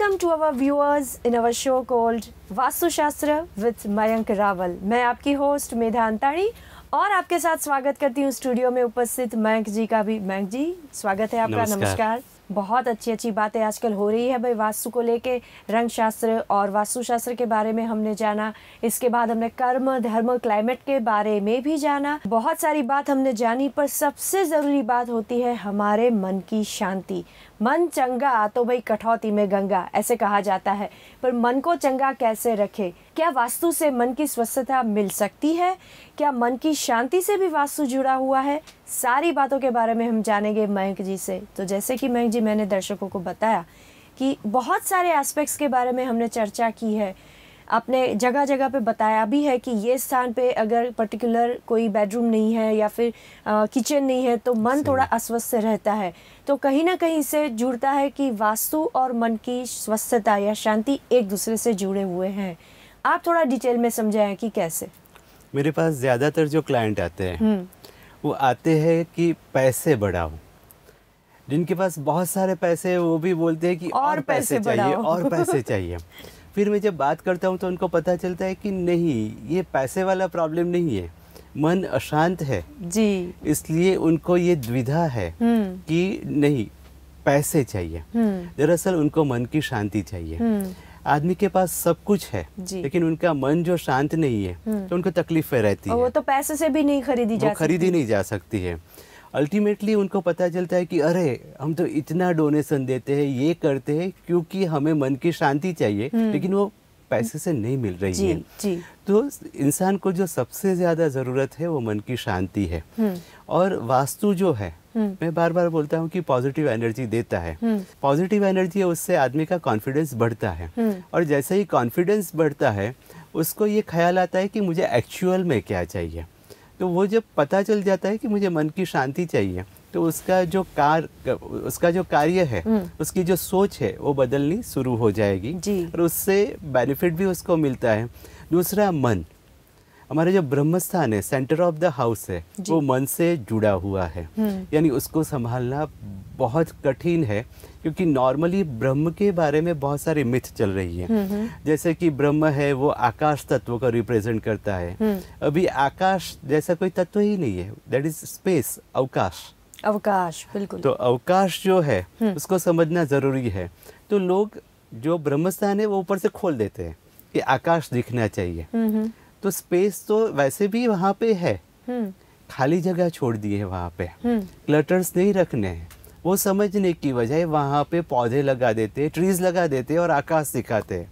Welcome to our viewers in our show called Vastushastra with Mayank Rawal मैं आपकी host मेधा अंताड़ी और आपके साथ स्वागत करती हूँ स्टूडियो में उपस्थित मयंक जी का भी मयंक जी स्वागत है आपका नमस्कार बहुत अच्छी अच्छी बातें आजकल हो रही है भाई वास्तु को लेके रंग शास्त्र और वास्तु शास्त्र के बारे में हमने जाना इसके बाद हमने कर्म धर्म क्लाइमेट के बारे में भी जाना बहुत सारी बात हमने जानी पर सबसे ज़रूरी बात होती है हमारे मन की शांति मन चंगा तो भाई कठौती में गंगा ऐसे कहा जाता है पर मन को चंगा कैसे रखे क्या वास्तु से मन की स्वस्थता मिल सकती है क्या मन की शांति से भी वास्तु जुड़ा हुआ है सारी बातों के बारे में हम जानेंगे मयंक जी से तो जैसे कि मयंक जी मैंने दर्शकों को बताया कि बहुत सारे एस्पेक्ट्स के बारे में हमने चर्चा की है आपने जगह जगह पे बताया भी है कि ये स्थान पे अगर पर्टिकुलर कोई बेडरूम नहीं है या फिर किचन नहीं है तो मन थोड़ा अस्वस्थ रहता है तो कहीं ना कहीं से जुड़ता है कि वास्तु और मन की स्वस्थता या शांति एक दूसरे से जुड़े हुए हैं आप थोड़ा डिटेल में समझाएं कि कैसे मेरे पास ज़्यादातर जो क्लाइंट आते हैं हम्म। वो आते हैं कि पैसे बढ़ाओ जिनके पास बहुत सारे पैसे वो भी बोलते हैं कि और, और पैसे, पैसे चाहिए और पैसे चाहिए फिर मैं जब बात करता हूँ तो उनको पता चलता है कि नहीं ये पैसे वाला प्रॉब्लम नहीं है मन अशांत है जी इसलिए उनको ये द्विधा है हम्म। कि नहीं पैसे चाहिए हम्म। दरअसल उनको मन की शांति चाहिए हम्म। आदमी के पास सब कुछ है लेकिन उनका मन जो शांत नहीं है तो उनको तकलीफ रहती है वो तो पैसे से भी नहीं खरीदी जा खरीदी नहीं जा सकती है अल्टीमेटली उनको पता चलता है कि अरे हम तो इतना डोनेशन देते हैं ये करते हैं क्योंकि हमें मन की शांति चाहिए हम्म। लेकिन वो पैसे से नहीं मिल रही जी, है जी. तो इंसान को जो सबसे ज़्यादा ज़रूरत है वो मन की शांति है हम्म। और वास्तु जो है हम्म। मैं बार बार बोलता हूँ कि पॉजिटिव एनर्जी देता है पॉजिटिव एनर्जी है उससे आदमी का कॉन्फिडेंस बढ़ता है और जैसे ही कॉन्फिडेंस बढ़ता है उसको ये ख्याल आता है कि मुझे एक्चुअल में क्या चाहिए तो वो जब पता चल जाता है कि मुझे मन की शांति चाहिए तो उसका जो कार उसका जो कार्य है हम्म। उसकी जो सोच है वो बदलनी शुरू हो जाएगी और उससे बेनिफिट भी उसको मिलता है दूसरा मन हमारा जो ब्रह्मस्थान है सेंटर ऑफ द हाउस है वो मन से जुड़ा हुआ है हम्म। यानी उसको संभालना बहुत कठिन है क्योंकि नॉर्मली ब्रह्म के बारे में बहुत सारे मिथ चल रही है हम्म, हम्म। जैसे कि ब्रह्म है वो आकाश तत्व का रिप्रेजेंट करता है हम्म। अभी आकाश जैसा कोई तत्व ही नहीं है दैट इज स्पेस अवकाश अवकाश बिल्कुल तो अवकाश जो है उसको समझना जरूरी है तो लोग जो ब्रह्मस्थान है वो ऊपर से खोल देते हैं कि आकाश दिखना चाहिए तो स्पेस तो वैसे भी वहाँ पे है खाली जगह छोड़ दी है वहाँ पे क्लटर्स नहीं रखने हैं वो समझने की बजाय वहाँ पे पौधे लगा देते ट्रीज लगा देते और आकाश दिखाते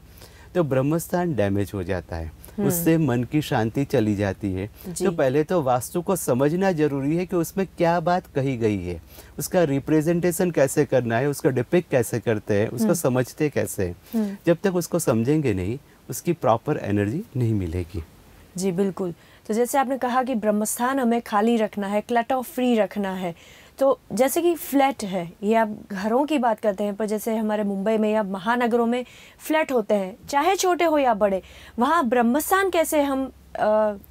तो ब्रह्मस्थान डैमेज हो जाता है हम्म। उससे मन की शांति चली जाती है तो पहले तो वास्तु को समझना जरूरी है कि उसमें क्या बात कही गई है उसका रिप्रेजेंटेशन कैसे करना है उसका डिपिक कैसे करते हैं उसको हम्म। समझते कैसे हम्म। जब तक उसको समझेंगे नहीं उसकी प्रॉपर एनर्जी नहीं मिलेगी जी बिल्कुल तो जैसे आपने कहा कि ब्रह्मस्थान हमें खाली रखना है क्लट ऑफ फ्री रखना है तो जैसे कि फ्लैट है ये आप घरों की बात करते हैं पर जैसे हमारे मुंबई में या महानगरों में फ्लैट होते हैं चाहे छोटे हो या बड़े वहाँ ब्रह्मस्थान कैसे हम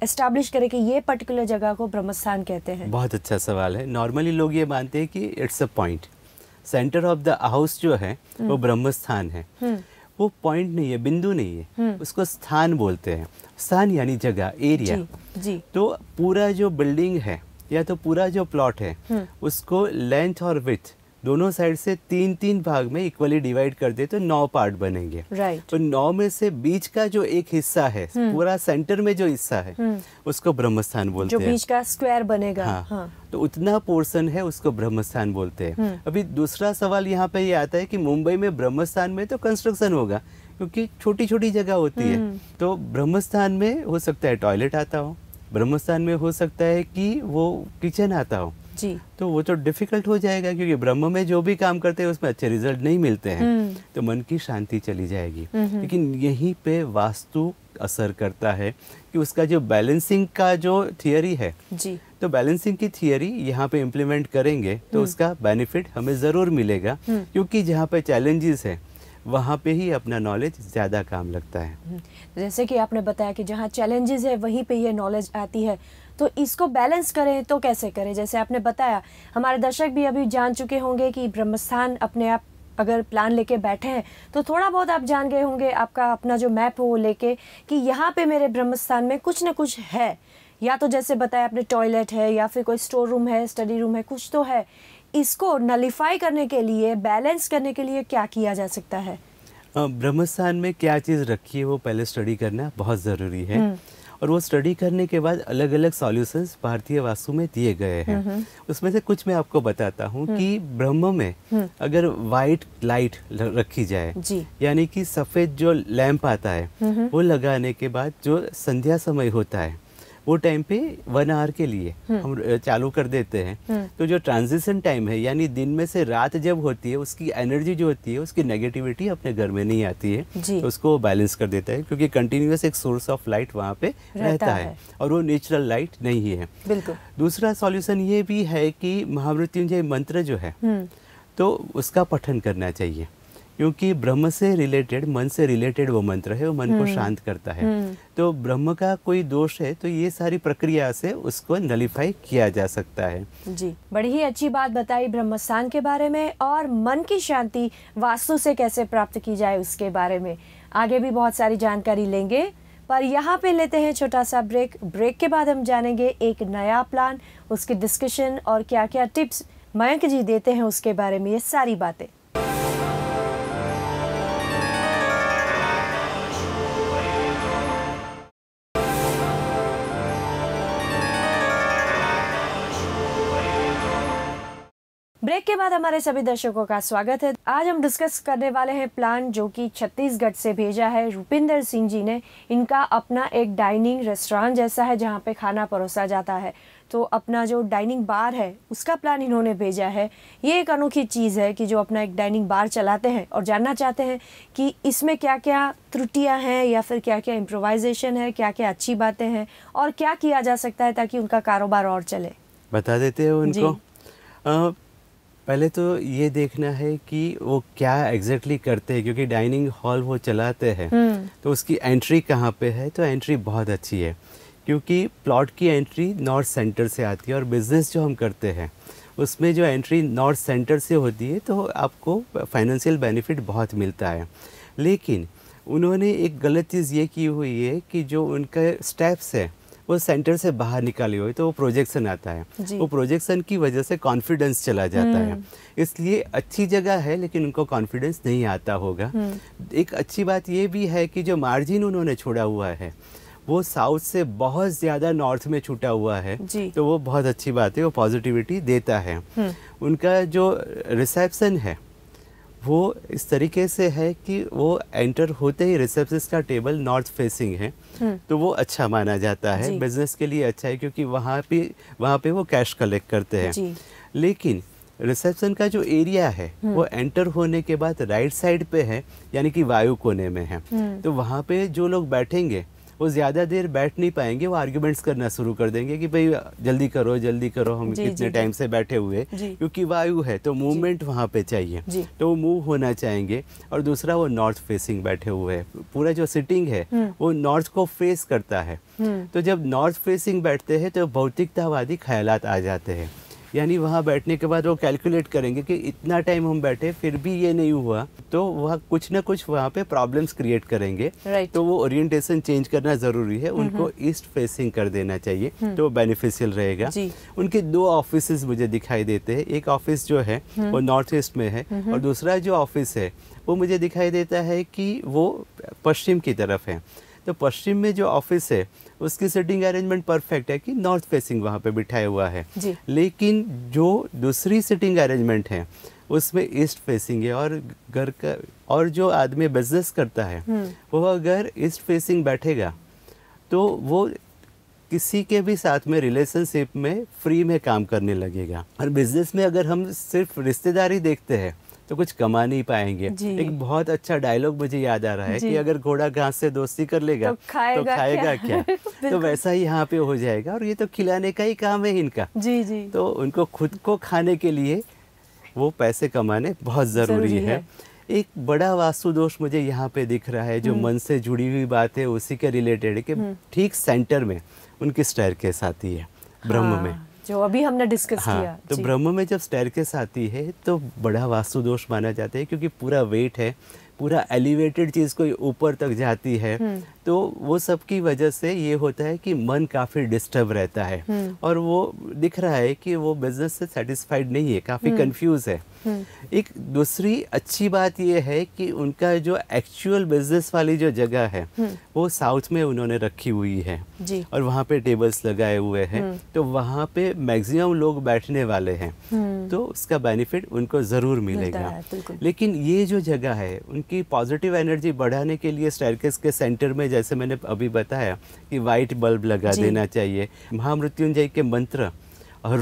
इस्टेब्लिश करें कि ये पर्टिकुलर जगह को ब्रह्मस्थान कहते हैं बहुत अच्छा सवाल है नॉर्मली लोग ये मानते हैं कि it's a point centre of the house जो है वो हम्म। ब्रह्मस्थान है हम्म। वो पॉइंट नहीं है बिंदु नहीं है हम्म। उसको स्थान बोलते हैं स्थान यानी जगह एरिया जी, जी। तो पूरा जो बिल्डिंग है या तो पूरा जो प्लॉट है हम्म। उसको लेंथ और विथ दोनों साइड से तीन तीन भाग में इक्वली डिवाइड कर दे तो नौ पार्ट बनेंगे right. तो नौ में से बीच का जो एक हिस्सा है hmm. पूरा सेंटर में जो हिस्सा है hmm. उसको ब्रह्मस्थान बोलते हैं जो बीच का स्क्वायर बनेगा हाँ, हाँ. तो उतना पोर्शन है उसको ब्रह्मस्थान बोलते हैं hmm. अभी दूसरा सवाल यहाँ पे ये यह आता है कि मुंबई में ब्रह्मस्थान में तो कंस्ट्रक्शन होगा क्योंकि छोटी छोटी जगह होती है तो ब्रह्मस्थान में हो सकता है टॉयलेट आता हो ब्रह्मस्थान में हो सकता है कि वो किचन आता हो जी तो वो तो डिफिकल्ट हो जाएगा क्योंकि ब्रह्म में जो भी काम करते हैं उसमें अच्छे रिजल्ट नहीं मिलते हैं हम्म। तो मन की शांति चली जाएगी हम्म, हम्म। लेकिन यहीं पे वास्तु असर करता है कि उसका जो बैलेंसिंग का जो थियोरी है जी तो बैलेंसिंग की थियोरी यहाँ पे इम्प्लीमेंट करेंगे तो उसका बेनिफिट हमें ज़रूर मिलेगा क्योंकि जहाँ पे चैलेंजेस है वहाँ पे ही अपना नॉलेज ज़्यादा काम लगता है हम्म, तो जैसे कि आपने बताया कि जहाँ चैलेंजेस है वहीं पे ये नॉलेज आती है तो इसको बैलेंस करें तो कैसे करें जैसे आपने बताया हमारे दर्शक भी अभी जान चुके होंगे कि ब्रह्मस्थान अपने आप अगर प्लान लेके बैठे हैं तो थोड़ा बहुत आप जान गए होंगे आपका अपना जो मैप हो वो लेके कि यहाँ पे मेरे ब्रह्मस्थान में कुछ ना कुछ है या तो जैसे बताया आपने टॉयलेट है या फिर कोई स्टोर रूम है स्टडी रूम है कुछ तो है इसको नलीफाई करने के लिए बैलेंस करने के लिए क्या किया जा सकता है ब्रह्मस्थान में क्या चीज़ रखी है वो पहले स्टडी करना बहुत ज़रूरी है हम्म। और वो स्टडी करने के बाद अलग अलग सॉल्यूशंस भारतीय वास्तु में दिए गए हैं हम्म, हम्म। उसमें से कुछ मैं आपको बताता हूँ कि ब्रह्म में अगर वाइट लाइट रखी जाए यानी कि सफ़ेद जो लैंप आता है वो लगाने के बाद जो संध्या समय होता है वो टाइम पे वन आवर के लिए हम्म। हम चालू कर देते हैं हम्म। तो जो ट्रांजिशन टाइम है यानी दिन में से रात जब होती है उसकी एनर्जी जो होती है उसकी नेगेटिविटी अपने घर में नहीं आती है तो उसको बैलेंस कर देता है क्योंकि कंटिन्यूस एक सोर्स ऑफ लाइट वहाँ पे रहता है और वो नेचुरल लाइट नहीं है दूसरा सॉल्यूशन ये भी है कि महामृत्युंजय मंत्र जो है हम्म। तो उसका पठन करना चाहिए क्योंकि ब्रह्म से रिलेटेड मन से रिलेटेड वो मंत्र है वो मन को हम्म, शांत करता है हम्म। तो ब्रह्म का कोई दोष है तो ये सारी प्रक्रिया से उसको नलीफाई किया जा सकता है जी बड़ी ही अच्छी बात बताई ब्रह्म स्थान के बारे में और मन की शांति वास्तु से कैसे प्राप्त की जाए उसके बारे में आगे भी बहुत सारी जानकारी लेंगे पर यहाँ पे लेते हैं छोटा सा ब्रेक ब्रेक के बाद हम जानेंगे एक नया प्लान उसकी डिस्कशन और क्या क्या टिप्स मयंक जी देते हैं उसके बारे में ये सारी बातें ब्रेक के बाद हमारे सभी दर्शकों का स्वागत है आज हम डिस्कस करने वाले हैं प्लान जो कि छत्तीसगढ़ से भेजा है रूपिंदर सिंह जी ने इनका अपना एक डाइनिंग रेस्टोरेंट जैसा है जहाँ पे खाना परोसा जाता है तो अपना जो डाइनिंग बार है उसका प्लान इन्होंने भेजा है ये एक अनोखी चीज़ है कि जो अपना एक डाइनिंग बार चलाते हैं और जानना चाहते हैं कि इसमें क्या क्या त्रुटियां हैं या फिर क्या क्या इम्प्रोवाइजेशन है क्या क्या अच्छी बातें हैं और क्या किया जा सकता है ताकि उनका कारोबार और चले बता देते हैं उनको पहले तो ये देखना है कि वो क्या एग्जैक्टली exactly करते हैं क्योंकि डाइनिंग हॉल वो चलाते हैं हम्म। तो उसकी एंट्री कहाँ पे है तो एंट्री बहुत अच्छी है क्योंकि प्लॉट की एंट्री नॉर्थ सेंटर से आती है और बिज़नेस जो हम करते हैं उसमें जो एंट्री नॉर्थ सेंटर से होती है तो आपको फाइनेंशियल बेनिफिट बहुत मिलता है लेकिन उन्होंने एक गलत चीज़ ये की हुई है कि जो उनके स्टेप्स है वो सेंटर से बाहर निकाली हुई तो वो प्रोजेक्शन आता है वो प्रोजेक्शन की वजह से कॉन्फिडेंस चला जाता है हम्म। इसलिए अच्छी जगह है लेकिन उनको कॉन्फिडेंस नहीं आता होगा हम्म। एक अच्छी बात ये भी है कि जो मार्जिन उन्होंने छोड़ा हुआ है वो साउथ से बहुत ज़्यादा नॉर्थ में छूटा हुआ है तो वो बहुत अच्छी बात है वो पॉजिटिविटी देता है हम्म। उनका जो रिसेप्शन है वो इस तरीके से है कि वो एंटर होते ही रिसेप्शन का टेबल नॉर्थ फेसिंग है हम्म। तो वो अच्छा माना जाता है बिजनेस के लिए अच्छा है क्योंकि वहाँ पे वहाँ पे वो कैश कलेक्ट करते हैं लेकिन रिसेप्शन का जो एरिया है हम्म। वो एंटर होने के बाद राइट साइड पे है यानी कि वायु कोने में है हम्म। तो वहाँ पे जो लोग बैठेंगे वो ज़्यादा देर बैठ नहीं पाएंगे वो आर्ग्यूमेंट्स करना शुरू कर देंगे कि भाई जल्दी करो जल्दी करो हम जी, कितने टाइम से बैठे हुए क्योंकि वायु है तो मूवमेंट वहाँ पे चाहिए तो वो मूव होना चाहेंगे और दूसरा वो नॉर्थ फेसिंग बैठे हुए है पूरा जो सिटिंग है हम्म। वो नॉर्थ को फेस करता है हम्म। तो जब नॉर्थ फेसिंग बैठते हैं तो भौतिकतावादी ख्याल आ जाते हैं यानी वहाँ बैठने के बाद वो कैलकुलेट करेंगे कि इतना टाइम हम बैठे फिर भी ये नहीं हुआ तो वह कुछ ना कुछ वहाँ पे प्रॉब्लम्स क्रिएट करेंगे right. तो वो ओरिएंटेशन चेंज करना ज़रूरी है उनको ईस्ट फेसिंग कर देना चाहिए हम्म। तो बेनिफिशियल रहेगा उनके दो ऑफिस मुझे दिखाई देते हैं एक ऑफिस जो है हम्म। वो नॉर्थ ईस्ट में है और दूसरा जो ऑफिस है वो मुझे दिखाई देता है कि वो पश्चिम की तरफ है तो पश्चिम में जो ऑफिस है उसकी सेटिंग अरेंजमेंट परफेक्ट है कि नॉर्थ फेसिंग वहाँ पे बिठाया हुआ है लेकिन जो दूसरी सेटिंग अरेंजमेंट है उसमें ईस्ट फेसिंग है और घर का और जो आदमी बिजनेस करता है हम्म। वो अगर ईस्ट फेसिंग बैठेगा तो वो किसी के भी साथ में रिलेशनशिप में फ्री में काम करने लगेगा और बिजनेस में अगर हम सिर्फ रिश्तेदारी देखते हैं तो कुछ कमा नहीं पाएंगे एक बहुत अच्छा डायलॉग मुझे याद आ रहा है कि अगर घोड़ा घास से दोस्ती कर लेगा तो खाएगा, तो खाएगा क्या, क्या? तो वैसा ही यहाँ पे हो जाएगा और ये तो खिलाने का ही काम है इनका जी जी तो उनको खुद को खाने के लिए वो पैसे कमाने बहुत ज़रूरी है, है। एक बड़ा वास्तुदोष मुझे यहाँ पे दिख रहा है जो हम्म। मन से जुड़ी हुई बात है उसी के रिलेटेड कि हम्म। ठीक सेंटर में उनकी के साथ ही है ब्रह्म हाँ। में जो अभी हमने डिस्कस हाँ, किया तो ब्रह्म में जब स्टेरकेस आती है तो बड़ा वास्तु दोष माना जाता है क्योंकि पूरा वेट है पूरा एलिवेटेड चीज़ कोई ऊपर तक जाती है हम्म। तो वो सब की वजह से ये होता है कि मन काफ़ी डिस्टर्ब रहता है हम्म। और वो दिख रहा है कि वो बिजनेस से सेटिस्फाइड नहीं है काफ़ी कंफ्यूज हम्म। है हम्म। एक दूसरी अच्छी बात ये है कि उनका जो एक्चुअल बिजनेस वाली जो जगह है वो साउथ में उन्होंने रखी हुई है और वहाँ पे टेबल्स लगाए हुए हैं तो वहाँ पे मैक्सिमम लोग बैठने वाले हैं तो उसका बेनिफिट उनको ज़रूर मिलेगा लेकिन ये जो जगह है उनकी पॉजिटिव एनर्जी बढ़ाने के लिए स्टेरकेस के सेंटर में जैसे मैंने अभी बताया कि वाइट बल्ब लगा देना चाहिए महामृत्युंजय के मंत्र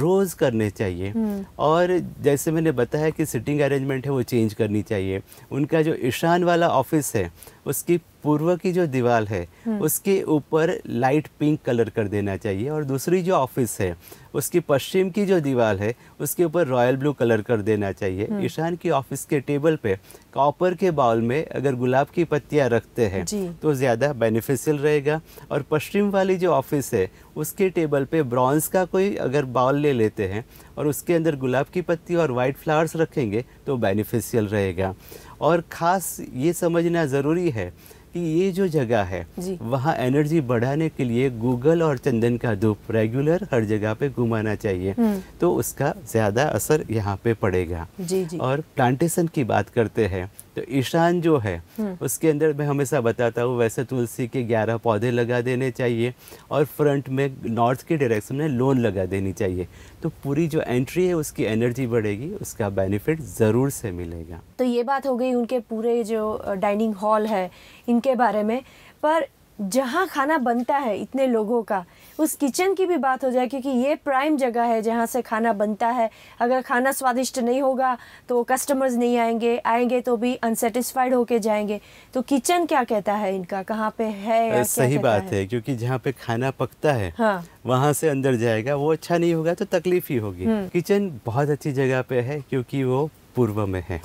रोज करने चाहिए हम्म। और जैसे मैंने बताया कि सिटिंग अरेंजमेंट है वो चेंज करनी चाहिए उनका जो ईशान वाला ऑफिस है उसकी पूर्व की जो दीवार है हम्म। उसके ऊपर लाइट पिंक कलर कर देना चाहिए और दूसरी जो ऑफिस है उसकी पश्चिम की जो दीवार है उसके ऊपर रॉयल ब्लू कलर कर देना चाहिए हम्म। ईशान की ऑफिस के टेबल पे कॉपर के बाउल में अगर गुलाब की पत्तियां रखते हैं तो ज़्यादा बेनिफिशियल रहेगा और पश्चिम वाली जो ऑफिस है उसके टेबल पे ब्रॉन्ज का कोई अगर बाउल ले लेते हैं और उसके अंदर गुलाब की पत्ती और वाइट फ्लावर्स रखेंगे तो बेनिफिशियल रहेगा और ख़ास ये समझना ज़रूरी है कि ये जो जगह है वहाँ एनर्जी बढ़ाने के लिए गूगल और चंदन का धूप रेगुलर हर जगह पे गु घुमाना चाहिए हम्म। तो उसका ज़्यादा असर यहाँ पे पड़ेगा जी जी और प्लांटेशन की बात करते हैं तो ईशान जो है हम्म। उसके अंदर मैं हमेशा बताता हूँ वैसे तुलसी के ग्यारह पौधे लगा देने चाहिए और फ्रंट में नॉर्थ के डायरेक्शन में लोन लगा देनी चाहिए तो पूरी जो एंट्री है उसकी एनर्जी बढ़ेगी उसका बेनिफिट ज़रूर से मिलेगा तो ये बात हो गई उनके पूरे जो डाइनिंग हॉल है इनके बारे में पर जहाँ खाना बनता है इतने लोगों का उस किचन की भी बात हो जाए क्योंकि ये प्राइम जगह है जहाँ से खाना बनता है अगर खाना स्वादिष्ट नहीं होगा तो कस्टमर्स नहीं आएंगे आएंगे तो भी अनसेटिस्फाइड होके जाएंगे तो किचन क्या कहता है इनका कहाँ पे है या सही बात है, है क्योंकि जहाँ पे खाना पकता है हाँ वहाँ से अंदर जाएगा वो अच्छा नहीं होगा तो तकलीफ ही होगी हम्म। किचन बहुत अच्छी जगह पे है क्योंकि वो पूर्व में है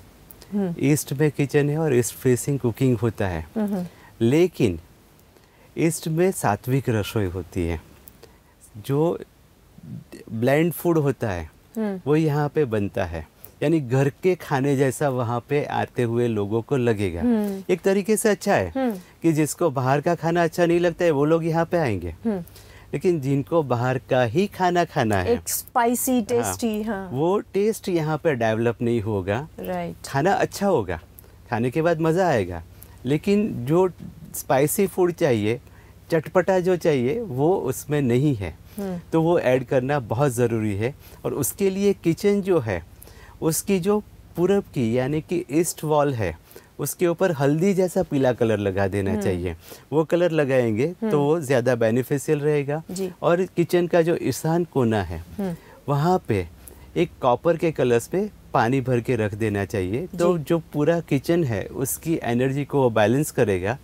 हम्म। ईस्ट में किचन है और ईस्ट फेसिंग कुकिंग होता है हम्म, लेकिन ईस्ट में सात्विक रसोई होती है जो ब्लैंड फूड होता है हम्म। वो यहाँ पे बनता है यानी घर के खाने जैसा वहाँ पे आते हुए लोगों को लगेगा हम्म। एक तरीके से अच्छा है हम्म। कि जिसको बाहर का खाना अच्छा नहीं लगता है वो लोग यहाँ पे आएंगे लेकिन जिनको बाहर का ही खाना खाना है एक स्पाइसी टेस्टी हाँ, हाँ। वो टेस्ट यहाँ पे डेवलप नहीं होगा राइट खाना अच्छा होगा खाने के बाद मज़ा आएगा लेकिन जो स्पाइसी फूड चाहिए चटपटा जो चाहिए वो उसमें नहीं है तो वो ऐड करना बहुत ज़रूरी है और उसके लिए किचन जो है उसकी जो पूरब की यानी कि ईस्ट वॉल है उसके ऊपर हल्दी जैसा पीला कलर लगा देना हम्म। चाहिए वो कलर लगाएंगे तो हम्म। वो ज़्यादा बेनिफिशियल रहेगा और किचन का जो ईशान कोना है हम्म। वहाँ पे एक कॉपर के कलर्स पे पानी भर के रख देना चाहिए तो जो पूरा किचन है उसकी एनर्जी को वो बैलेंस करेगा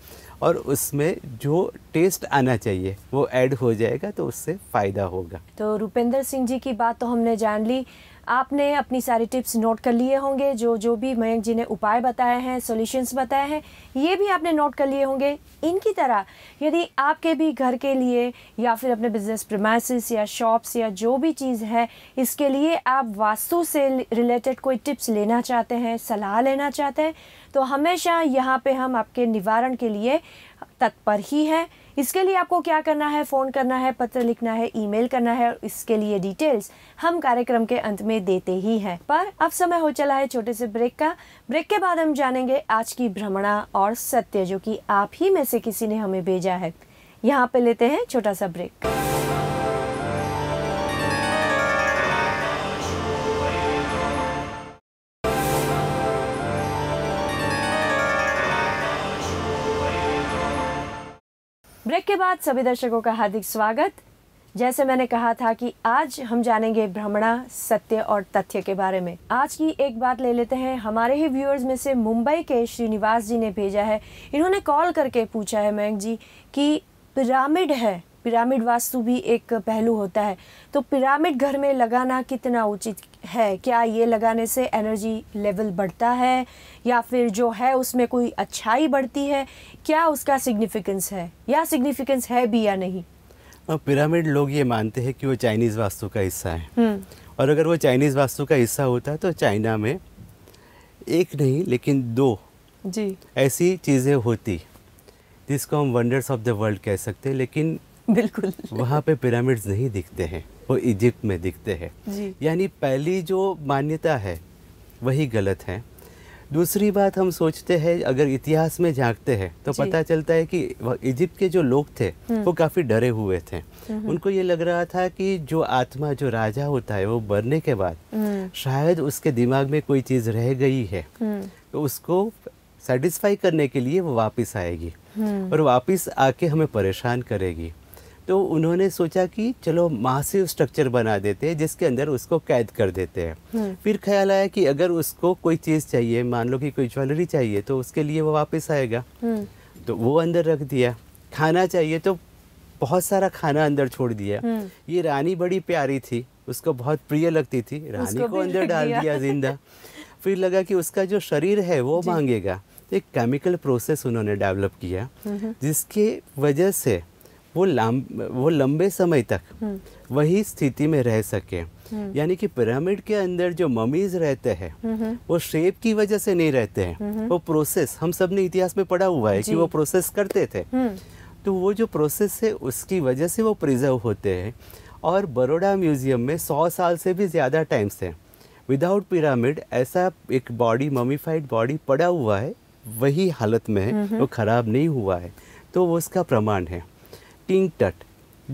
और उसमें जो टेस्ट आना चाहिए वो ऐड हो जाएगा तो उससे फ़ायदा होगा तो रुपेंद्र सिंह जी की बात तो हमने जान ली आपने अपनी सारी टिप्स नोट कर लिए होंगे जो जो भी मयंक जी ने उपाय बताए हैं सॉल्यूशंस बताए हैं ये भी आपने नोट कर लिए होंगे इनकी तरह यदि आपके भी घर के लिए या फिर अपने बिजनेस प्रमाइसिस या शॉप्स या जो भी चीज़ है इसके लिए आप वास्तु से रिलेटेड कोई टिप्स लेना चाहते हैं सलाह लेना चाहते हैं तो हमेशा यहाँ पे हम आपके निवारण के लिए तत्पर ही है इसके लिए आपको क्या करना है फ़ोन करना है पत्र लिखना है ईमेल करना है इसके लिए डिटेल्स हम कार्यक्रम के अंत में देते ही हैं पर अब समय हो चला है छोटे से ब्रेक का ब्रेक के बाद हम जानेंगे आज की भ्रमणा और सत्य जो कि आप ही में से किसी ने हमें भेजा है यहाँ पे लेते हैं छोटा सा ब्रेक ब्रेक के बाद सभी दर्शकों का हार्दिक स्वागत जैसे मैंने कहा था कि आज हम जानेंगे भ्रमणा सत्य और तथ्य के बारे में आज की एक बात ले लेते हैं हमारे ही व्यूअर्स में से मुंबई के श्रीनिवास जी ने भेजा है इन्होंने कॉल करके पूछा है मयंक जी कि पिरामिड है पिरामिड वास्तु भी एक पहलू होता है तो पिरामिड घर में लगाना कितना उचित है क्या ये लगाने से एनर्जी लेवल बढ़ता है या फिर जो है उसमें कोई अच्छाई बढ़ती है क्या उसका सिग्निफिकेंस है या सिग्निफिकेंस है भी या नहीं पिरामिड लोग ये मानते हैं कि वो चाइनीज़ वास्तु का हिस्सा है हम्म। और अगर वो चाइनीज़ वास्तु का हिस्सा होता है तो चाइना में एक नहीं लेकिन दो जी ऐसी चीज़ें होती जिसको हम वंडर्स ऑफ द वर्ल्ड कह सकते हैं लेकिन बिल्कुल वहाँ पे पिरामिड्स नहीं दिखते हैं वो इजिप्ट में दिखते हैं यानी पहली जो मान्यता है वही गलत है दूसरी बात हम सोचते हैं अगर इतिहास में झांकते हैं तो पता चलता है कि इजिप्ट के जो लोग थे हम्म। वो काफ़ी डरे हुए थे हम्म। उनको ये लग रहा था कि जो आत्मा जो राजा होता है वो मरने के बाद हम्म। शायद उसके दिमाग में कोई चीज़ रह गई है तो उसको सेटिस्फाई करने के लिए वो वापस आएगी और वापस आके हमें परेशान करेगी तो उन्होंने सोचा कि चलो मासिव स्ट्रक्चर बना देते हैं जिसके अंदर उसको कैद कर देते हैं हम्म। फिर ख्याल आया कि अगर उसको कोई चीज़ चाहिए मान लो कि कोई ज्वेलरी चाहिए तो उसके लिए वो वापस आएगा हम्म। तो वो अंदर रख दिया खाना चाहिए तो बहुत सारा खाना अंदर छोड़ दिया हम्म। ये रानी बड़ी प्यारी थी उसको बहुत प्रिय लगती थी रानी को अंदर डाल दिया जिंदा फिर लगा कि उसका जो शरीर है वो मांगेगा तो एक केमिकल प्रोसेस उन्होंने डेवलप किया जिसके वजह से वो लाम वो लंबे समय तक हम्म। वही स्थिति में रह सके हम्म। यानी कि पिरामिड के अंदर जो ममीज रहते हैं हम्म, वो शेप की वजह से नहीं रहते हैं वो प्रोसेस हम सब ने इतिहास में पढ़ा हुआ है कि वो प्रोसेस करते थे तो वो जो प्रोसेस है उसकी वजह से वो प्रिजर्व होते हैं और बड़ोड़ा म्यूज़ियम में सौ साल से भी ज़्यादा टाइम से विदाउट पिरामिड ऐसा एक बॉडी ममीफाइड बॉडी पड़ा हुआ है वही हालत में है वो ख़राब नहीं हुआ है तो वो उसका प्रमाण है किंग टट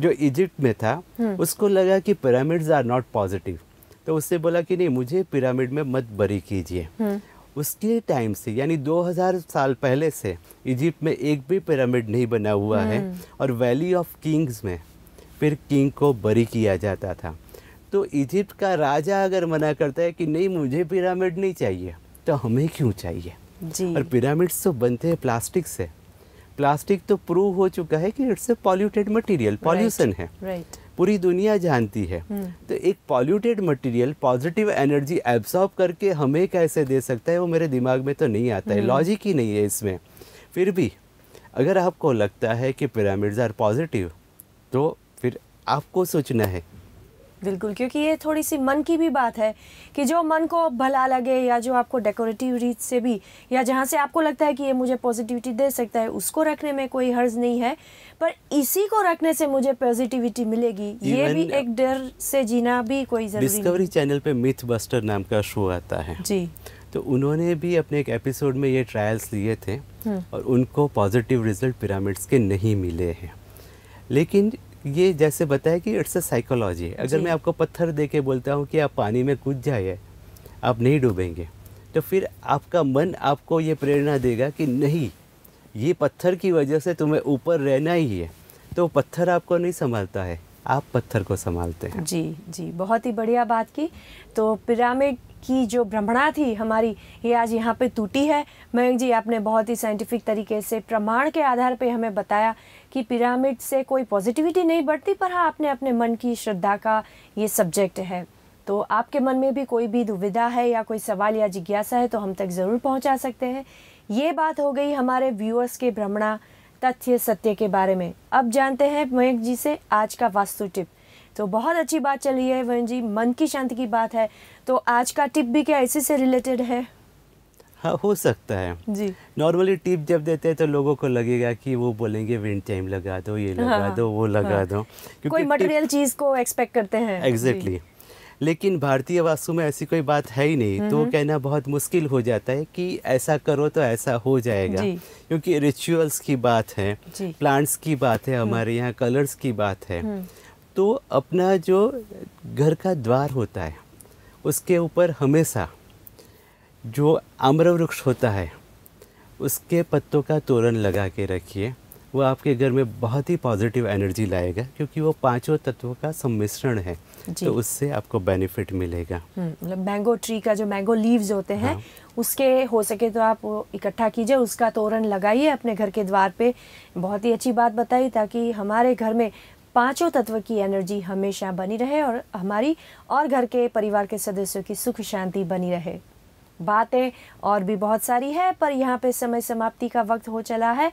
जो इजिप्ट में था हम्म। उसको लगा कि पिरामिड्स आर नॉट पॉजिटिव तो उससे बोला कि नहीं मुझे पिरामिड में मत बरी कीजिए हम्म। उसके टाइम से यानी 2000 साल पहले से इजिप्ट में एक भी पिरामिड नहीं बना हुआ है हम्म। और वैली ऑफ किंग्स में फिर किंग को बरी किया जाता था तो इजिप्ट का राजा अगर मना करता है कि नहीं मुझे पिरामिड नहीं चाहिए तो हमें क्यों चाहिए जी। और पिरामिड्स तो बनते हैं प्लास्टिक से प्लास्टिक तो प्रूव हो चुका है कि it's a polluted material pollution है right. पूरी दुनिया जानती है hmm. तो एक polluted material positive energy absorb करके हमें कैसे दे सकता है वो मेरे दिमाग में तो नहीं आता hmm. है लॉजिक हम्म। ही नहीं है इसमें फिर भी अगर आपको लगता है कि पिरामिड्स आर पॉजिटिव तो फिर आपको सोचना है बिल्कुल क्योंकि ये थोड़ी सी मन की भी बात है कि जो मन को भला लगे या जो आपको डेकोरेटिव रीत से भी या जहाँ से आपको लगता है कि ये मुझे पॉजिटिविटी दे सकता है उसको रखने में कोई हर्ज नहीं है पर इसी को रखने से मुझे पॉजिटिविटी मिलेगी ये भी एक डर से जीना भी कोई जरूरी डिस्कवरी चैनल पे मिथ बस्टर नाम का शो आता है जी तो उन्होंने भी अपने एक एपिसोड में ये ट्रायल्स लिए थे हम्म। और उनको पॉजिटिव रिजल्ट पिरामिड्स के नहीं मिले हैं लेकिन ये जैसे बताया कि इट्स अ साइकोलॉजी है अगर मैं आपको पत्थर दे के बोलता हूँ कि आप पानी में कूद जाइए आप नहीं डूबेंगे तो फिर आपका मन आपको ये प्रेरणा देगा कि नहीं ये पत्थर की वजह से तुम्हें ऊपर रहना ही है तो पत्थर आपको नहीं संभालता है आप पत्थर को संभालते हैं जी जी बहुत ही बढ़िया बात की तो पिरामिड की जो भ्रमणा थी हमारी ये आज यहाँ पे टूटी है मयंक जी आपने बहुत ही साइंटिफिक तरीके से प्रमाण के आधार पे हमें बताया कि पिरामिड से कोई पॉजिटिविटी नहीं बढ़ती पर हाँ आपने अपने मन की श्रद्धा का ये सब्जेक्ट है तो आपके मन में भी कोई भी दुविधा है या कोई सवाल या जिज्ञासा है तो हम तक ज़रूर पहुँचा सकते हैं ये बात हो गई हमारे व्यूअर्स के भ्रमणा तथ्य सत्य के बारे में अब जानते हैं मयंक जी से आज का वास्तु टिप तो बहुत अच्छी बात चली है वरुण जी मन की शांति की बात है तो आज का टिप भी क्या इसी से रिलेटेड है हाँ हो सकता है जी नॉर्मली टिप जब देते हैं तो लोगों को लगेगा कि वो बोलेंगे विंड टाइम लगा दो ये लगा हाँ, दो वो लगा हाँ, दो कोई मटेरियल चीज़ को एक्सपेक्ट करते हैं एग्जैक्टली लेकिन भारतीय वास्तु में ऐसी कोई बात है ही नहीं तो कहना बहुत मुश्किल हो जाता है कि ऐसा करो तो ऐसा हो जाएगा क्योंकि रिचुअल्स की बात है प्लांट्स की बात है हम्म। हमारे यहाँ कलर्स की बात है हम्म। तो अपना जो घर का द्वार होता है उसके ऊपर हमेशा जो आम्र वृक्ष होता है उसके पत्तों का तोरण लगा के रखिए वो आपके घर में बहुत ही पॉजिटिव एनर्जी लाएगा क्योंकि वो पांचों तत्वों का सम्मिश्रण है तो उससे आपको बेनिफिट मिलेगा हम्म, मतलब मैंगो ट्री का जो मैंगो लीव्स होते हैं हाँ। उसके हो सके तो आप इकट्ठा कीजिए उसका तोरण लगाइए अपने घर के द्वार पे बहुत ही अच्छी बात बताई ताकि हमारे घर में पांचों तत्व की एनर्जी हमेशा बनी रहे और हमारी और घर के परिवार के सदस्यों की सुख शांति बनी रहे बातें और भी बहुत सारी है पर यहाँ पे समय समाप्ति का वक्त हो चला है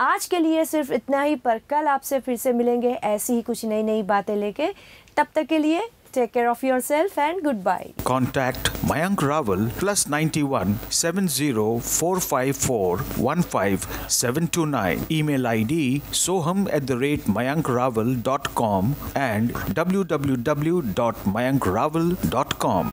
आज के लिए सिर्फ इतना ही पर कल आपसे फिर से मिलेंगे ऐसी ही कुछ नई नई बातें लेके तब तक के लिए Take care of yourself and goodbye. Contact Mayank Raval plus 91 70454 Email ID soham at the rate mayankraval.com and www.mayankraval.com.